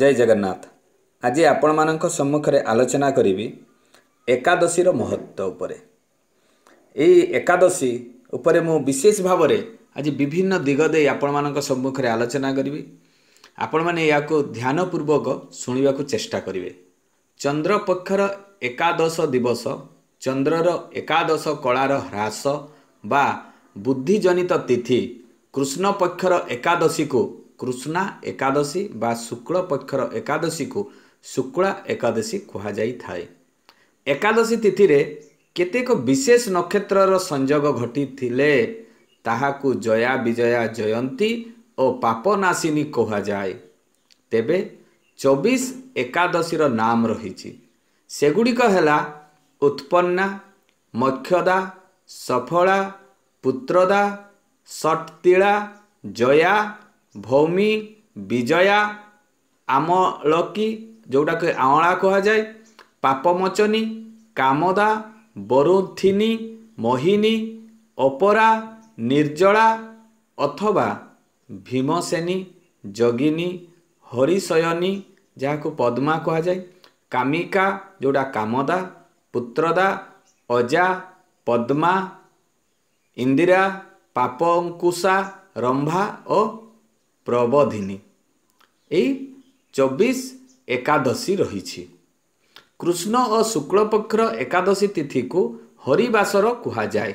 ଜୟ ଜଗନ୍ନାଥ ଆଜି ଆପଣମାନଙ୍କ ସମ୍ମୁଖରେ ଆଲୋଚନା କରିବି ଏକାଦଶୀର ମହତ୍ଵ ଉପରେ ଏଇ ଏକାଦଶୀ ଉପରେ ମୁଁ ବିଶେଷ ଭାବରେ ଆଜି ବିଭିନ୍ନ ଦିଗ ଦେଇ ଆପଣମାନଙ୍କ ସମ୍ମୁଖରେ ଆଲୋଚନା କରିବି ଆପଣମାନେ ଏହାକୁ ଧ୍ୟାନପୂର୍ବକ ଶୁଣିବାକୁ ଚେଷ୍ଟା କରିବେ ଚନ୍ଦ୍ରପକ୍ଷର ଏକାଦଶ ଦିବସ ଚନ୍ଦ୍ରର ଏକାଦଶ କଳାର ହ୍ରାସ ବା ବୁଦ୍ଧିଜନିତ ତିଥି କୃଷ୍ଣ ପକ୍ଷର ଏକାଦଶୀକୁ କୃଷ୍ଣା ଏକାଦଶୀ ବା ଶୁକ୍ଳ ପକ୍ଷର ଏକାଦଶୀକୁ ଶୁକ୍ଳା ଏକାଦଶୀ କୁହାଯାଇଥାଏ ଏକାଦଶୀ ତିଥିରେ କେତେକ ବିଶେଷ ନକ୍ଷତ୍ରର ସଂଯୋଗ ଘଟିଥିଲେ ତାହାକୁ ଜୟା ବିଜୟା ଜୟନ୍ତୀ ଓ ପାପନାଶିନୀ କୁହାଯାଏ ତେବେ ଚବିଶ ଏକାଦଶୀର ନାମ ରହିଛି ସେଗୁଡ଼ିକ ହେଲା ଉତ୍ପନ୍ନା ମକ୍ଷଦା ସଫଳା ପୁତ୍ରଦା ସଟ୍ତିଳା ଜୟା ଭୌମି ବିଜୟା ଆମଳକି ଯେଉଁଟାକୁ ଆଅଁଳା କୁହାଯାଏ ପାପମଚନୀ କାମଦା ବରୁଥିନୀ ମହିନୀ ଅପରା ନିର୍ଜଳା ଅଥବା ଭୀମସେନୀ ଯୋଗିନୀ ହରିଶୟନୀ ଯାହାକୁ ପଦ୍ମା କୁହାଯାଏ କାମିକା ଯେଉଁଟା କାମଦା ପୁତ୍ରଦା ଅଜା ପଦ୍ମା ଇନ୍ଦିରା ପାପ ଅଙ୍କୁଶା ରମ୍ଭା ଓ ପ୍ରବୋଧିନୀ ଏଇ ଚବିଶ ଏକାଦଶୀ ରହିଛି କୃଷ୍ଣ ଓ ଶୁକ୍ଳପକ୍ଷର ଏକାଦଶୀ ତିଥିକୁ ହରିବାସର କୁହାଯାଏ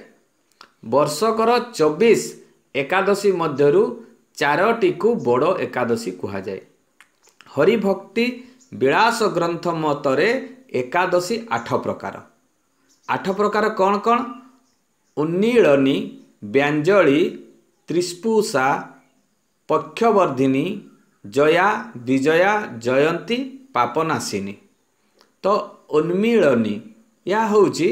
ବର୍ଷକର ଚବିଶ ଏକାଦଶୀ ମଧ୍ୟରୁ ଚାରୋଟିକୁ ବଡ଼ ଏକାଦଶୀ କୁହାଯାଏ ହରିଭକ୍ତି ବିଳାସ ଗ୍ରନ୍ଥ ମତରେ ଏକାଦଶୀ ଆଠ ପ୍ରକାର ଆଠ ପ୍ରକାର କ'ଣ କ'ଣ ଉନ୍ନୀଳନୀ ବ୍ୟାଞ୍ଜଳି ତ୍ରିସ୍ପୁଷା ପକ୍ଷବର୍ଦ୍ଧିନୀ ଜୟା ବିଜୟା ଜୟନ୍ତୀ ପାପନାଶିନୀ ତ ଉନ୍ମିଳନୀ ଏହା ହେଉଛି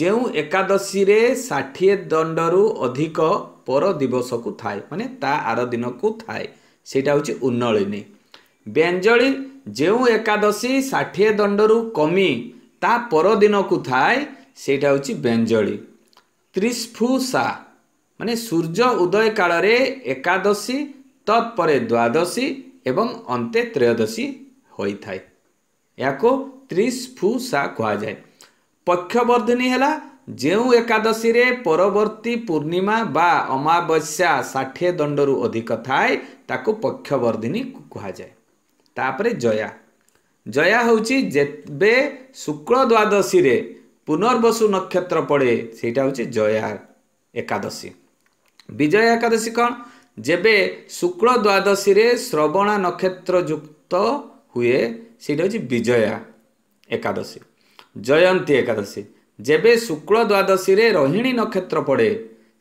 ଯେଉଁ ଏକାଦଶୀରେ ଷାଠିଏ ଦଣ୍ଡରୁ ଅଧିକ ପର ଦିବସକୁ ଥାଏ ମାନେ ତା ଆର ଦିନକୁ ଥାଏ ସେଇଟା ହେଉଛି ଉନ୍ନଳିନୀ ବ୍ୟଞ୍ଜଳି ଯେଉଁ ଏକାଦଶୀ ଷାଠିଏ ଦଣ୍ଡରୁ କମି ତା ପରଦିନକୁ ଥାଏ ସେଇଟା ହେଉଛି ବ୍ୟଞ୍ଜଳି ତ୍ରିସ୍ଫୁସା ମାନେ ସୂର୍ଯ୍ୟ ଉଦୟ କାଳରେ ଏକାଦଶୀ ତତ୍ପରେ ଦ୍ୱାଦଶୀ ଏବଂ ଅନ୍ତେ ତ୍ରୟୋଦଶୀ ହୋଇଥାଏ ଏହାକୁ ତ୍ରିଶ ଫୁ ସା କୁହାଯାଏ ପକ୍ଷବର୍ଦ୍ଧିନୀ ହେଲା ଯେଉଁ ଏକାଦଶୀରେ ପରବର୍ତ୍ତୀ ପୂର୍ଣ୍ଣିମା ବା ଅମାବସ୍ୟା ଷାଠିଏ ଦଣ୍ଡରୁ ଅଧିକ ଥାଏ ତାକୁ ପକ୍ଷବର୍ଦ୍ଧିନୀ କୁହାଯାଏ ତାପରେ ଜୟା ଜୟା ହେଉଛି ଯେବେ ଶୁକ୍ଳ ଦ୍ୱାଦଶୀରେ ପୁନର୍ବସୁ ନକ୍ଷତ୍ର ପଡ଼େ ସେଇଟା ହେଉଛି ଜୟା ଏକାଦଶୀ ବିଜୟ ଏକାଦଶୀ କ'ଣ ଯେବେ ଶୁକ୍ଳ ଦ୍ୱାଦଶୀରେ ଶ୍ରବଣା ନକ୍ଷତ୍ର ଯୁକ୍ତ ହୁଏ ସେଇଟା ହେଉଛି ବିଜୟା ଏକାଦଶୀ ଜୟନ୍ତୀ ଏକାଦଶୀ ଯେବେ ଶୁକ୍ଳ ଦ୍ୱାଦଶୀରେ ରହିଣୀ ନକ୍ଷତ୍ର ପଡ଼େ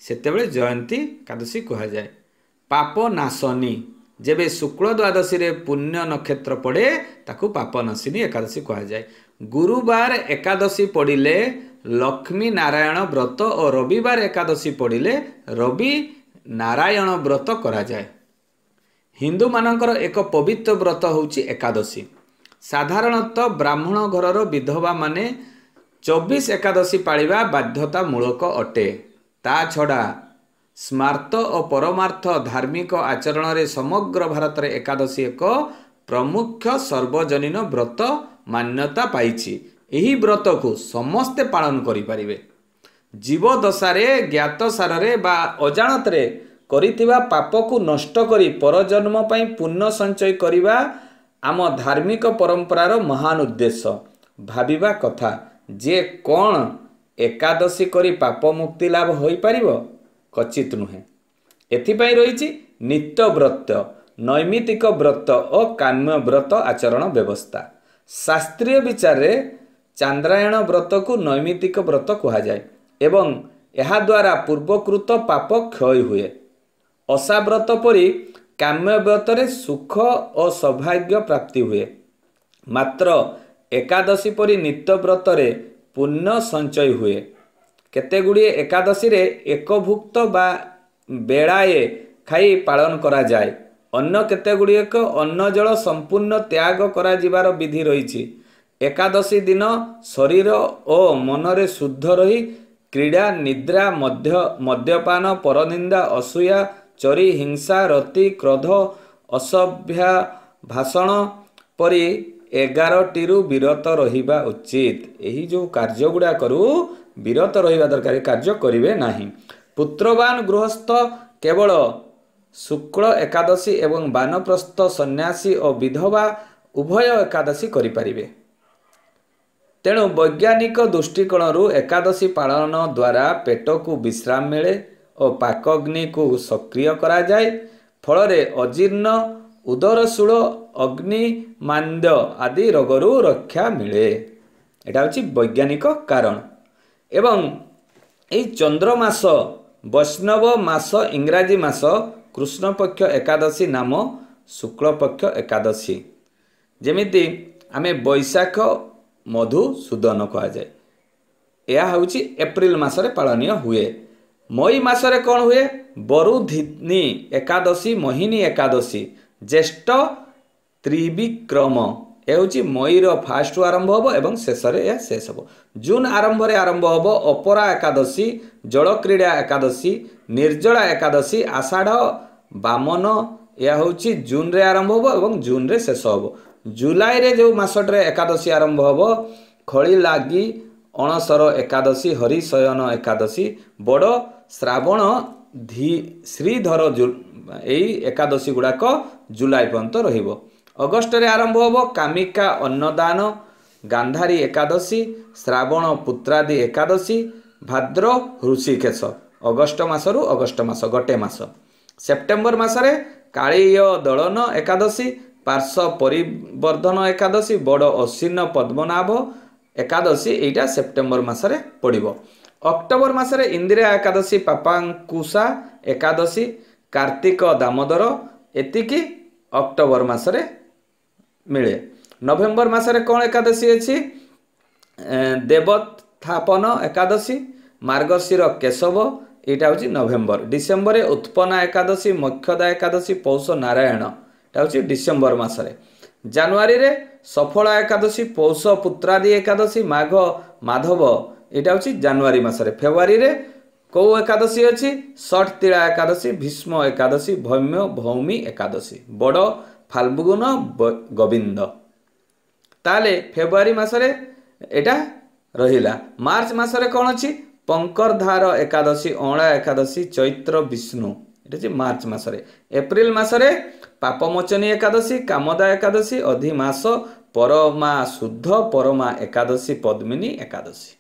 ସେତେବେଳେ ଜୟନ୍ତୀ ଏକାଦଶୀ କୁହାଯାଏ ପାପ ନାଶନୀ ଯେବେ ଶୁକ୍ଳ ଦ୍ୱାଦଶୀରେ ପୁଣ୍ୟ ନକ୍ଷତ୍ର ପଡ଼େ ତାକୁ ପାପନାଶିନୀ ଏକାଦଶୀ କୁହାଯାଏ ଗୁରୁବାର ଏକାଦଶୀ ପଡ଼ିଲେ ଲକ୍ଷ୍ମୀ ନାରାୟଣ ବ୍ରତ ଓ ରବିବାର ଏକାଦଶୀ ପଡ଼ିଲେ ରବି ନାରାୟଣ ବ୍ରତ କରାଯାଏ ହିନ୍ଦୁମାନଙ୍କର ଏକ ପବିତ୍ର ବ୍ରତ ହେଉଛି ଏକାଦଶୀ ସାଧାରଣତଃ ବ୍ରାହ୍ମଣ ଘରର ବିଧବାମାନେ ଚବିଶ ଏକାଦଶୀ ପାଳିବା ବାଧ୍ୟତାମୂଳକ ଅଟେ ତା ଛଡ଼ା ସ୍ମାର୍ଥ ଓ ପରମାର୍ଥ ଧାର୍ମିକ ଆଚରଣରେ ସମଗ୍ର ଭାରତରେ ଏକାଦଶୀ ଏକ ପ୍ରମୁଖ ସର୍ବଜନୀନ ବ୍ରତ ମାନ୍ୟତା ପାଇଛି ଏହି ବ୍ରତକୁ ସମସ୍ତେ ପାଳନ କରିପାରିବେ ଜୀବଦଶାରେ ଜ୍ଞାତସାରରେ ବା ଅଜାଣତରେ କରିଥିବା ପାପକୁ ନଷ୍ଟ କରି ପରଜନ୍ମ ପାଇଁ ପୁଣ୍ୟ ସଞ୍ଚୟ କରିବା ଆମ ଧାର୍ମିକ ପରମ୍ପରାର ମହାନ ଉଦ୍ଦେଶ୍ୟ ଭାବିବା କଥା ଯେ କ'ଣ ଏକାଦଶୀ କରି ପାପ ମୁକ୍ତି ଲାଭ ହୋଇପାରିବ କଚିତ ନୁହେଁ ଏଥିପାଇଁ ରହିଛି ନିତ୍ୟବ୍ରତ ନୈମିତିକ ବ୍ରତ ଓ ବ୍ରତ ଆଚରଣ ବ୍ୟବସ୍ଥା ଶାସ୍ତ୍ରୀୟ ବିଚାରରେ ଚାନ୍ଦ୍ରାୟଣ ବ୍ରତକୁ ନୈମିତିକ ବ୍ରତ କୁହାଯାଏ ଏବଂ ଏହାଦ୍ୱାରା ପୂର୍ବକୃତ ପାପ କ୍ଷୟ ହୁଏ ଅସାବ୍ରତ ପରି କାମ୍ୟବ୍ରତରେ ସୁଖ ଓ ସୌଭାଗ୍ୟ ପ୍ରାପ୍ତି ହୁଏ ମାତ୍ର ଏକାଦଶୀ ପରି ନିତ୍ୟବ୍ରତରେ ପୁଣ୍ୟ ସଞ୍ଚୟ ହୁଏ କେତେଗୁଡ଼ିଏ ଏକାଦଶୀରେ ଏକଭୁକ୍ତ ବା ବେଳାଏ ଖାଇ ପାଳନ କରାଯାଏ ଅନ୍ୟ କେତେଗୁଡ଼ିଏ ଏକ ଅନ୍ନ ଜଳ ସମ୍ପୂର୍ଣ୍ଣ ତ୍ୟାଗ କରାଯିବାର ବିଧି ରହିଛି ଏକାଦଶୀ ଦିନ ଶରୀର ଓ ମନରେ ଶୁଦ୍ଧ ରହି କ୍ରୀଡ଼ା ନିଦ୍ରା ମଧ୍ୟ ମଦ୍ୟପାନ ପରନିନ୍ଦା ଅସୂୟା ଚରି ହିଂସା ରତି କ୍ରୋଧ ଅସଭ୍ୟା ଭାଷଣ ପରି ଏଗାରଟିରୁ ବିରତ ରହିବା ଉଚିତ ଏହି ଯେଉଁ କାର୍ଯ୍ୟଗୁଡ଼ାକରୁ ବିରତ ରହିବା ଦରକାର କାର୍ଯ୍ୟ କରିବେ ନାହିଁ ପୁତ୍ରବାନ ଗୃହସ୍ଥ କେବଳ ଶୁକ୍ଳ ଏକାଦଶୀ ଏବଂ ବାନପ୍ରସ୍ଥ ସନ୍ନ୍ୟାସୀ ଓ ବିଧବା ଉଭୟ ଏକାଦଶୀ କରିପାରିବେ ତେଣୁ ବୈଜ୍ଞାନିକ ଦୃଷ୍ଟିକୋଣରୁ ଏକାଦଶୀ ପାଳନ ଦ୍ୱାରା ପେଟକୁ ବିଶ୍ରାମ ମିଳେ ଓ ପାକଗ୍ନିକୁ ସକ୍ରିୟ କରାଯାଏ ଫଳରେ ଅଜୀର୍ଣ୍ଣ ଉଦରଶୂଳ ଅଗ୍ନିମାନ୍ଦ୍ୟ ଆଦି ରୋଗରୁ ରକ୍ଷା ମିଳେ ଏଇଟା ହେଉଛି ବୈଜ୍ଞାନିକ କାରଣ ଏବଂ ଏହି ଚନ୍ଦ୍ର ମାସ ବୈଷ୍ଣବ ମାସ ଇଂରାଜୀ ମାସ କୃଷ୍ଣପକ୍ଷ ଏକାଦଶୀ ନାମ ଶୁକ୍ଳ ପକ୍ଷ ଏକାଦଶୀ ଯେମିତି ଆମେ ବୈଶାଖ ମଧୁସୂଦନ କୁହାଯାଏ ଏହା ହେଉଛି ଏପ୍ରିଲ ମାସରେ ପାଳନୀୟ ହୁଏ ମଇ ମାସରେ କ'ଣ ହୁଏ ବରୁଧିନି ଏକାଦଶୀ ମହିନୀ ଏକାଦଶୀ ଜ୍ୟେଷ୍ଠ ତ୍ରିବିକ୍ରମ ହେଉଛି ମଇର ଫାଷ୍ଟରୁ ଆରମ୍ଭ ହେବ ଏବଂ ଶେଷରେ ଏହା ଶେଷ ହେବ ଜୁନ୍ ଆରମ୍ଭରେ ଆରମ୍ଭ ହେବ ଅପରା ଏକାଦଶୀ ଜଳକ୍ରୀଡ଼ା ଏକାଦଶୀ ନିର୍ଜଳା ଏକାଦଶୀ ଆଷାଢ଼ ବାମନ ଏହା ହେଉଛି ଜୁନ୍ରେ ଆରମ୍ଭ ହେବ ଏବଂ ଜୁନ୍ରେ ଶେଷ ହେବ ଜୁଲାଇରେ ଯେଉଁ ମାସଟାରେ ଏକାଦଶୀ ଆରମ୍ଭ ହେବ ଖଳି ଲାଗି ଅଣସର ଏକାଦଶୀ ହରିଶୟନ ଏକାଦଶୀ ବଡ଼ ଶ୍ରାବଣ ଧି ଶ୍ରୀଧର ଏଇ ଏକାଦଶୀ ଗୁଡ଼ାକ ଜୁଲାଇ ପର୍ଯ୍ୟନ୍ତ ରହିବ ଅଗଷ୍ଟରେ ଆରମ୍ଭ ହେବ କାମିକା ଅନ୍ନଦାନ ଗାନ୍ଧାରୀ ଏକାଦଶୀ ଶ୍ରାବଣ ପୁତ୍ରାଦି ଏକାଦଶୀ ଭାଦ୍ର ଋଷିକେଶ ଅଗଷ୍ଟ ମାସରୁ ଅଗଷ୍ଟ ମାସ ଗୋଟେ ମାସ ସେପ୍ଟେମ୍ବର ମାସରେ କାଳୀୟ ଦଳନ ଏକାଦଶୀ ପାର୍ଶ୍ୱ ପରିବର୍ଦ୍ଧନ ଏକାଦଶୀ ବଡ଼ ଅଶ୍ୱିନ ପଦ୍ମନାଭ ଏକାଦଶୀ ଏଇଟା ସେପ୍ଟେମ୍ବର ମାସରେ ପଡ଼ିବ ଅକ୍ଟୋବର ମାସରେ ଇନ୍ଦିରା ଏକାଦଶୀ ପାପାଙ୍କୁଷା ଏକାଦଶୀ କାର୍ତ୍ତିକ ଦାମୋଦର ଏତିକି ଅକ୍ଟୋବର ମାସରେ ମିଳେ ନଭେମ୍ବର ମାସରେ କ'ଣ ଏକାଦଶୀ ଅଛି ଦେବତ୍ଥାପନ ଏକାଦଶୀ ମାର୍ଗଶୀର କେଶବ ଏଇଟା ହେଉଛି ନଭେମ୍ବର ଡିସେମ୍ବରରେ ଉତ୍ପନା ଏକାଦଶୀ ମକ୍ଷଦା ଏକାଦଶୀ ପୌଷ ନାରାୟଣ ଏଇଟା ହେଉଛି ଡିସେମ୍ବର ମାସରେ ଜାନୁଆରୀରେ ସଫଳ ଏକାଦଶୀ ପୌଷ ପୁତ୍ରାଦି ଏକାଦଶୀ ମାଘ ମାଧବ ଏଇଟା ହେଉଛି ଜାନୁଆରୀ ମାସରେ ଫେବୃଆରୀରେ କେଉଁ ଏକାଦଶୀ ଅଛି ଷଠ ତିଳା ଏକାଦଶୀ ଭୀଷ୍ମ ଏକାଦଶୀ ଭୌମ୍ୟ ଭୌମୀ ଏକାଦଶୀ ବଡ଼ ଫାଲ୍ଗୁନ ଗୋବିନ୍ଦ ତାହେଲେ ଫେବୃଆରୀ ମାସରେ ଏଇଟା ରହିଲା ମାର୍ଚ୍ଚ ମାସରେ କ'ଣ ଅଛି ପଙ୍କରଧାର ଏକାଦଶୀ ଅଁଳା ଏକାଦଶୀ ଚୈତ୍ର ବିଷ୍ଣୁ ଏଇଟା ହେଉଛି ମାର୍ଚ୍ଚ ମାସରେ ଏପ୍ରିଲ ମାସରେ ପାପମୋଚନୀ ଏକାଦଶୀ କାମଦା ଏକାଦଶୀ ଅଧିମାସ ପରମା ଶୁଦ୍ଧ ପରମା ଏକାଦଶୀ ପଦ୍ମିନୀ ଏକାଦଶୀ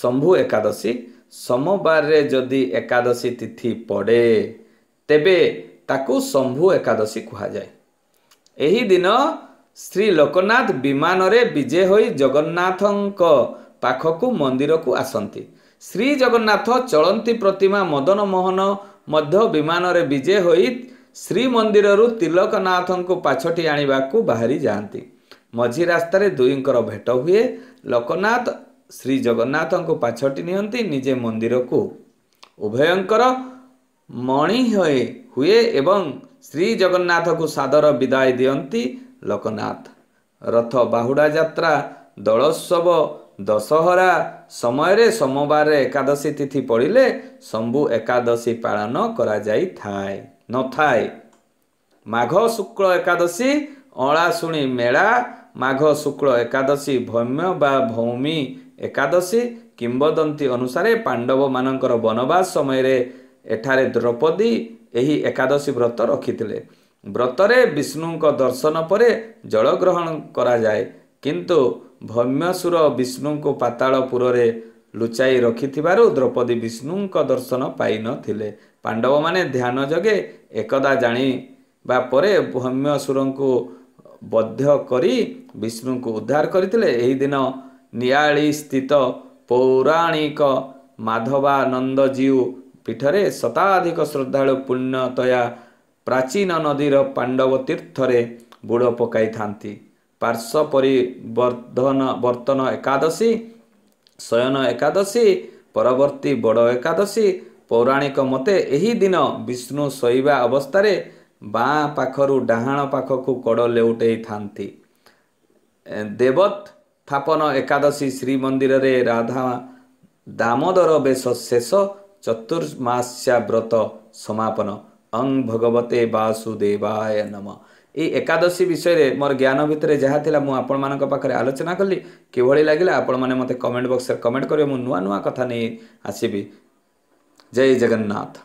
ଶମ୍ଭୁ ଏକାଦଶୀ ସୋମବାରରେ ଯଦି ଏକାଦଶୀ ତିଥି ପଡ଼େ ତେବେ ତାକୁ ଶମ୍ଭୁ ଏକାଦଶୀ କୁହାଯାଏ ଏହି ଦିନ ଶ୍ରୀ ଲୋକନାଥ ବିମାନରେ ବିଜେ ହୋଇ ଜଗନ୍ନାଥଙ୍କ ପାଖକୁ ମନ୍ଦିରକୁ ଆସନ୍ତି ଶ୍ରୀ ଜଗନ୍ନାଥ ଚଳନ୍ତି ପ୍ରତିମା ମଦନ ମୋହନ ମଧ୍ୟ ବିମାନରେ ବିଜେ ହୋଇ ଶ୍ରୀମନ୍ଦିରରୁ ତିଲକନାଥଙ୍କୁ ପାଛଟି ଆଣିବାକୁ ବାହାରି ଯାଆନ୍ତି ମଝି ରାସ୍ତାରେ ଦୁଇଙ୍କର ଭେଟ ହୁଏ ଲୋକନାଥ ଶ୍ରୀ ଜଗନ୍ନାଥଙ୍କୁ ପାଛଟି ନିଅନ୍ତି ନିଜେ ମନ୍ଦିରକୁ ଉଭୟଙ୍କର ମଣି ହୋଇ ହୁଏ ଏବଂ ଶ୍ରୀ ଜଗନ୍ନାଥକୁ ସାଦର ବିଦାୟ ଦିଅନ୍ତି ଲୋକନାଥ ରଥ ବାହୁଡ଼ା ଯାତ୍ରା ଦୋଳୋତ୍ସବ ଦଶହରା ସମୟରେ ସୋମବାରରେ ଏକାଦଶୀ ତିଥି ପଡ଼ିଲେ ଶମ୍ଭୁ ଏକାଦଶୀ ପାଳନ କରାଯାଇଥାଏ ନଥାଏ ମାଘ ଶୁକ୍ଳ ଏକାଦଶୀ ଅଳାଶୁଣୀ ମେଳା ମାଘ ଶୁକ୍ଳ ଏକାଦଶୀ ଭୌମ୍ୟ ବା ଭୌମି ଏକାଦଶୀ କିମ୍ବଦନ୍ତୀ ଅନୁସାରେ ପାଣ୍ଡବମାନଙ୍କର ବନବାସ ସମୟରେ ଏଠାରେ ଦ୍ରୌପଦୀ ଏହି ଏକାଦଶୀ ବ୍ରତ ରଖିଥିଲେ ବ୍ରତରେ ବିଷ୍ଣୁଙ୍କ ଦର୍ଶନ ପରେ ଜଳଗ୍ରହଣ କରାଯାଏ କିନ୍ତୁ ଭୌମ୍ୟସୁର ବିଷ୍ଣୁଙ୍କୁ ପାତାଳପୁରରେ ଲୁଚାଇ ରଖିଥିବାରୁ ଦ୍ରୌପଦୀ ବିଷ୍ଣୁଙ୍କ ଦର୍ଶନ ପାଇନଥିଲେ ପାଣ୍ଡବମାନେ ଧ୍ୟାନ ଯୋଗେ ଏକଦା ଜାଣିବା ପରେ ଭୌମ୍ୟସୁରଙ୍କୁ ବଧ୍ୟ କରି ବିଷ୍ଣୁଙ୍କୁ ଉଦ୍ଧାର କରିଥିଲେ ଏହି ଦିନ ନିଆଳି ସ୍ଥିତ ପୌରାଣିକ ମାଧବାନନ୍ଦ ଜୀଉ ପୀଠରେ ଶତାଧିକ ଶ୍ରଦ୍ଧାଳୁ ପୁଣ୍ୟତୟା ପ୍ରାଚୀନ ନଦୀର ପାଣ୍ଡବ ତୀର୍ଥରେ ବୁଡ଼ ପକାଇଥାନ୍ତି ପାର୍ଶ୍ୱ ବର୍ଦ୍ଧନ ବର୍ତ୍ତନ ଏକାଦଶୀ ଶୟନ ଏକାଦଶୀ ପରବର୍ତ୍ତୀ ବଡ଼ ଏକାଦଶୀ ପୌରାଣିକ ମତେ ଏହି ଦିନ ବିଷ୍ଣୁ ଶୋଇବା ଅବସ୍ଥାରେ ବାଁ ପାଖରୁ ଡାହାଣ ପାଖକୁ କଡ଼ ଲେଉଟେଇଥାନ୍ତି ଦେବତ ସ୍ଥାପନ ଏକାଦଶୀ ଶ୍ରୀମନ୍ଦିରରେ ରାଧା ଦାମୋଦର ବେଶ ଶେଷ ଚତୁର୍ମାସ୍ୟା ବ୍ରତ ସମାପନ ଅଂ ଭଗବତେ ବାସୁଦେବାୟ ନମ ଏଇ ଏକାଦଶୀ ବିଷୟରେ ମୋର ଜ୍ଞାନ ଭିତରେ ଯାହା ଥିଲା ମୁଁ ଆପଣମାନଙ୍କ ପାଖରେ ଆଲୋଚନା କଲି କିଭଳି ଲାଗିଲା ଆପଣମାନେ ମୋତେ କମେଣ୍ଟ ବକ୍ସରେ କମେଣ୍ଟ କରିବେ ମୁଁ ନୂଆ ନୂଆ କଥା ନେଇ ଆସିବି जय जगन्नाथ